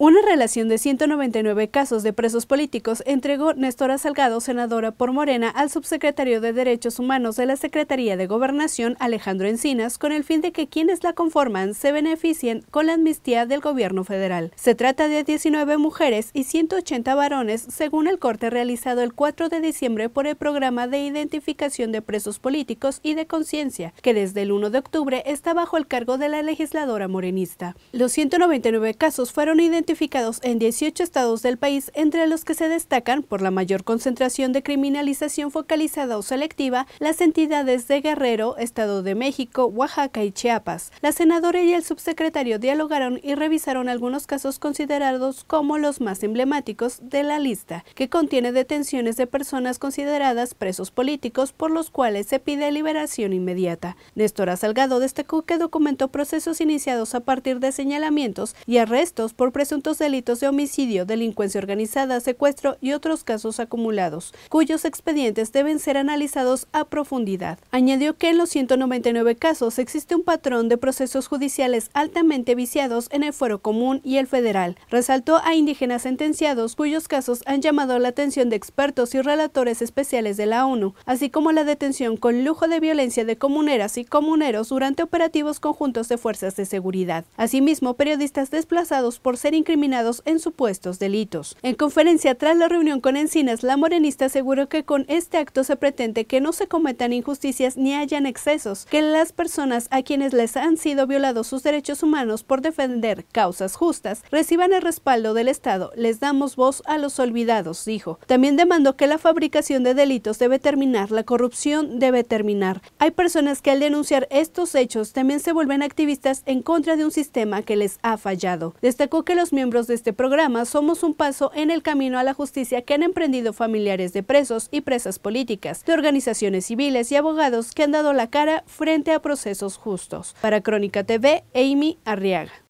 Una relación de 199 casos de presos políticos entregó Néstora Salgado, senadora por Morena, al subsecretario de Derechos Humanos de la Secretaría de Gobernación, Alejandro Encinas, con el fin de que quienes la conforman se beneficien con la amnistía del gobierno federal. Se trata de 19 mujeres y 180 varones, según el corte realizado el 4 de diciembre por el Programa de Identificación de Presos Políticos y de Conciencia, que desde el 1 de octubre está bajo el cargo de la legisladora morenista. Los 199 casos fueron identificados identificados en 18 estados del país, entre los que se destacan por la mayor concentración de criminalización focalizada o selectiva, las entidades de Guerrero, Estado de México, Oaxaca y Chiapas. La senadora y el subsecretario dialogaron y revisaron algunos casos considerados como los más emblemáticos de la lista, que contiene detenciones de personas consideradas presos políticos por los cuales se pide liberación inmediata. Néstor Salgado destacó que documentó procesos iniciados a partir de señalamientos y arrestos por presos delitos de homicidio, delincuencia organizada, secuestro y otros casos acumulados, cuyos expedientes deben ser analizados a profundidad. Añadió que en los 199 casos existe un patrón de procesos judiciales altamente viciados en el fuero común y el federal. Resaltó a indígenas sentenciados cuyos casos han llamado la atención de expertos y relatores especiales de la ONU, así como la detención con lujo de violencia de comuneras y comuneros durante operativos conjuntos de fuerzas de seguridad. Asimismo, periodistas desplazados por ser en supuestos delitos. En conferencia tras la reunión con Encinas, la morenista aseguró que con este acto se pretende que no se cometan injusticias ni hayan excesos, que las personas a quienes les han sido violados sus derechos humanos por defender causas justas reciban el respaldo del Estado, les damos voz a los olvidados, dijo. También demandó que la fabricación de delitos debe terminar, la corrupción debe terminar. Hay personas que al denunciar estos hechos también se vuelven activistas en contra de un sistema que les ha fallado. Destacó que los miembros de este programa somos un paso en el camino a la justicia que han emprendido familiares de presos y presas políticas, de organizaciones civiles y abogados que han dado la cara frente a procesos justos. Para Crónica TV, Amy Arriaga.